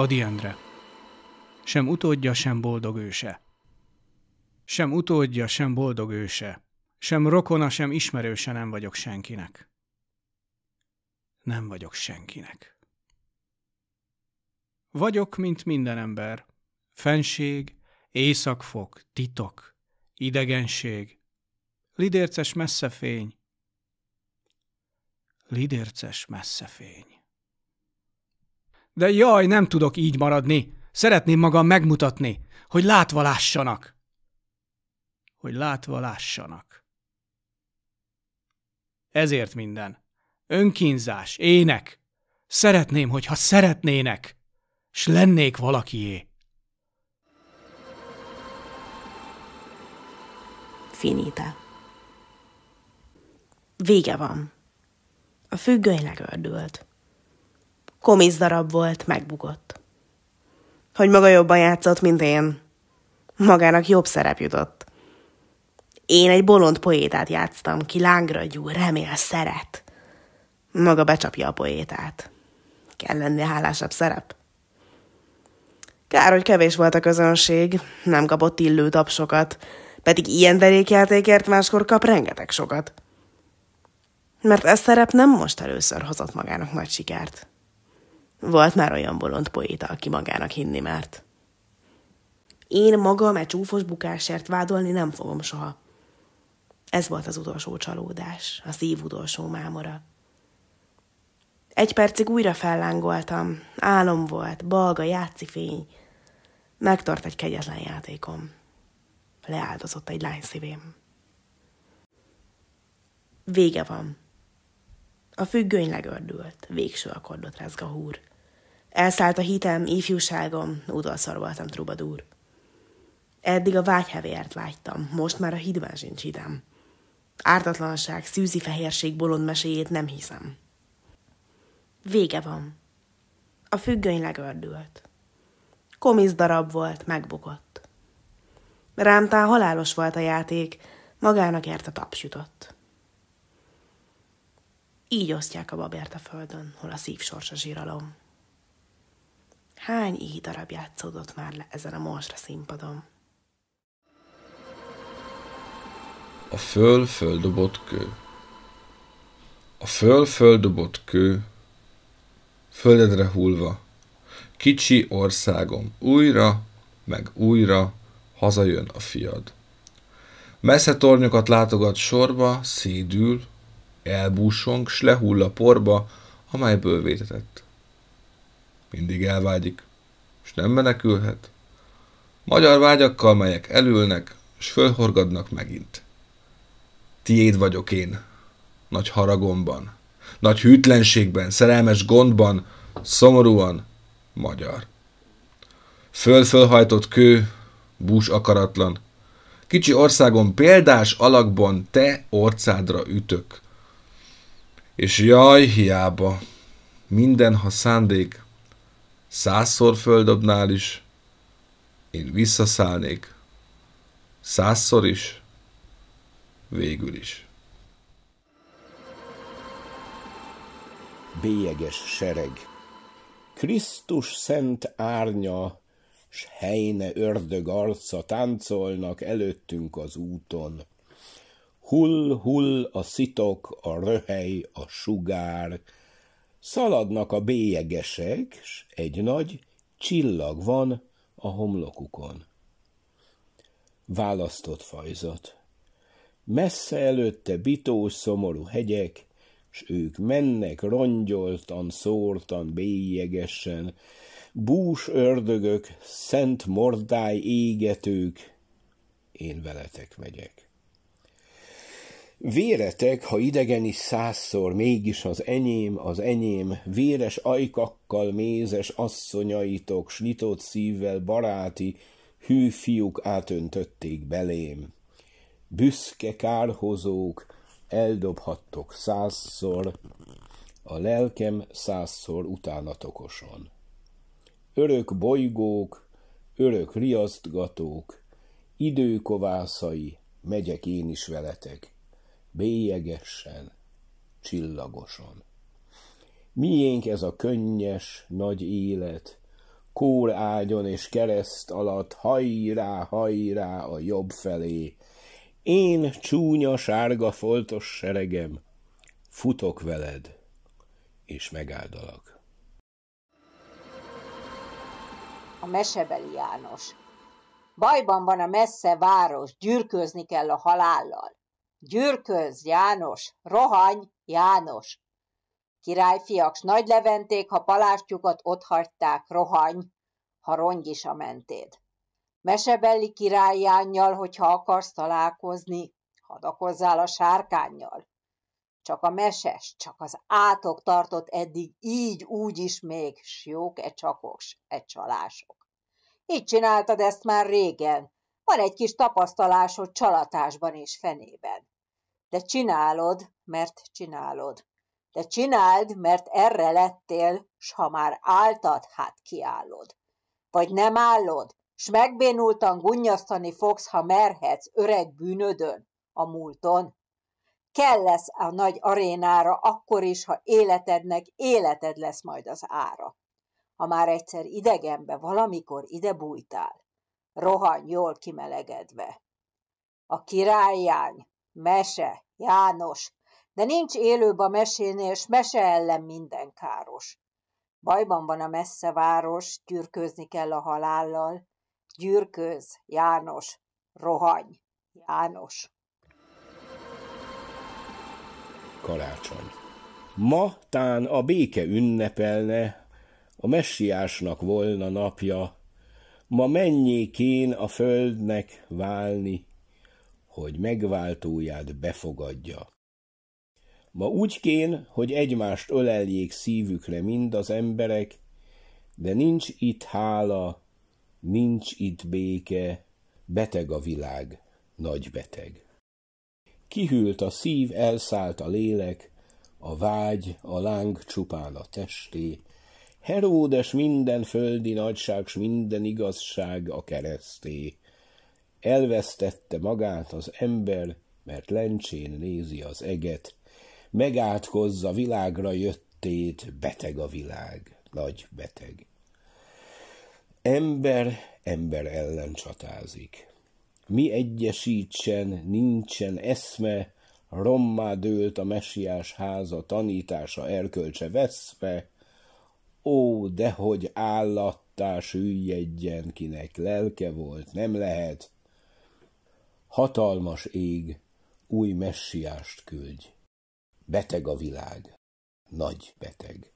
Adi Endre. Sem utódja, sem boldog őse. Sem utódja, sem boldog őse. Sem rokona, sem ismerőse nem vagyok senkinek. Nem vagyok senkinek. Vagyok, mint minden ember. Fenség, éjszakfok, titok, idegenség, lidérces messzefény, lidérces messzefény. De jaj, nem tudok így maradni. Szeretném magam megmutatni, hogy látva lássanak. Hogy látva lássanak. Ezért minden. Önkínzás, ének. Szeretném, hogyha szeretnének, s lennék valakié. Finita. Vége van. A függöny legördült. Komisz darab volt, megbugott. Hogy maga jobban játszott, mint én. Magának jobb szerep jutott. Én egy bolond poétát játsztam, ki lángra remél, szeret. Maga becsapja a poétát. Kell lenni hálásabb szerep. Kár, hogy kevés volt a közönség, nem kapott illő tapsokat, pedig ilyen derékjátékért máskor kap rengeteg sokat. Mert ez szerep nem most először hozott magának nagy sikert. Volt már olyan bolond poéta, aki magának hinni mert. Én magam egy csúfos bukásért vádolni nem fogom soha. Ez volt az utolsó csalódás, a szív utolsó mámora. Egy percig újra fellángoltam. Álom volt, balga, játszi fény. Megtart egy kegyetlen játékom. Leáldozott egy lány szívém. Vége van. A függöny legördült, végső akkordot rezg a húr. Elszállt a hitem, ifjúságom, udvarszar voltam trubadúr. Eddig a vágyhevéért vágytam, most már a hídben sincs hitem. Ártatlanság, szűzi fehérség bolond meséjét nem hiszem. Vége van. A függöny legördült. Komisz darab volt, megbukott. Rámtán halálos volt a játék, magának a taps jutott. Így osztják a babért a földön, hol a szív sorsa zsíralom hány így darab játszódott már le ezen a monstra színpadon. A föl-földobott kő A föl-földobott kő Földedre hullva Kicsi országom újra, meg újra hazajön a fiad. Messze tornyokat látogat sorba, szédül, elbúsong, s lehull a porba, amelyből vétetett mindig elvágyik, és nem menekülhet. Magyar vágyakkal, melyek elülnek, és fölhorgadnak megint. Tiéd vagyok én, nagy haragomban, nagy hűtlenségben, szerelmes gondban, szomorúan, magyar. Föl-fölhajtott kő, bús akaratlan, kicsi országon példás alakban te orcádra ütök. És jaj, hiába, minden, ha szándék, százszor földobnál is, én visszaszállnék, százszor is, végül is. Bélyeges sereg Krisztus szent árnya, s helyne ördög arca táncolnak előttünk az úton. Hull-hull a szitok, a röhely, a sugár, Szaladnak a bélyegesek, s egy nagy csillag van a homlokukon. Választott fajzat. Messze előtte bitós, szomorú hegyek, s ők mennek rongyoltan, szórtan, bélyegesen, bús ördögök, szent mordály égetők, én veletek megyek. Véretek, ha idegen is százszor, mégis az enyém, az enyém, véres ajkakkal mézes asszonyaitok, s szívvel baráti, hű fiúk átöntötték belém. Büszke kárhozók, eldobhattok százszor, a lelkem százszor utánatokoson. Örök bolygók, örök riasztgatók, időkovászai, megyek én is veletek bélyegesen, csillagosan. Miénk ez a könnyes, nagy élet, kór ágyon és kereszt alatt, hajrá, hajrá a jobb felé. Én, csúnya sárga foltos seregem, futok veled, és megáldalak. A mesebeli János. Bajban van a messze város, gyűrközni kell a halállal. Gyürköz, János! Rohany, János! Királyfiak, s nagy leventék, ha palástjukat hagyták, rohany, ha is a mentéd. Mesebelli királyjánnyal, hogyha akarsz találkozni, hadakozzál a sárkányjal. Csak a meses, csak az átok tartott eddig így úgy is még, s jók e csakok, e csalások. Így csináltad ezt már régen, van egy kis tapasztalásod csalatásban és fenében. De csinálod, mert csinálod. De csináld, mert erre lettél, s ha már álltad, hát kiállod. Vagy nem állod, s megbénultan gunnyasztani fogsz, ha merhetsz öreg bűnödön, a múlton. Kell lesz a nagy arénára, akkor is, ha életednek életed lesz majd az ára. Ha már egyszer idegenbe valamikor ide bújtál, rohan jól kimelegedve. A királyjány, mese, János, de nincs élőbb a mesénél, s mese ellen minden káros. Bajban van a messze város, gyürkőzni kell a halállal. Gyürkőz, János, rohany, János. Karácsony. Ma tán a béke ünnepelne, a messiásnak volna napja, ma mennyi kén a földnek válni, hogy megváltóját befogadja. Ma úgy kén, hogy egymást öleljék szívükre mind az emberek, de nincs itt hála, nincs itt béke, beteg a világ, nagy beteg. Kihűlt a szív, elszállt a lélek, a vágy, a láng csupán a testé, Heródes minden földi nagyság, s minden igazság a kereszté. Elvesztette magát az ember, mert lencsén nézi az eget, megátkozza világra jöttét, beteg a világ, nagy beteg. Ember ember ellen csatázik. Mi egyesítsen, nincsen eszme, rommá dőlt a mesiás háza tanítása erkölcse veszve, Ó, dehogy állattá süllyedjen, kinek lelke volt, nem lehet. Hatalmas ég, új messiást küldj. Beteg a világ, nagy beteg.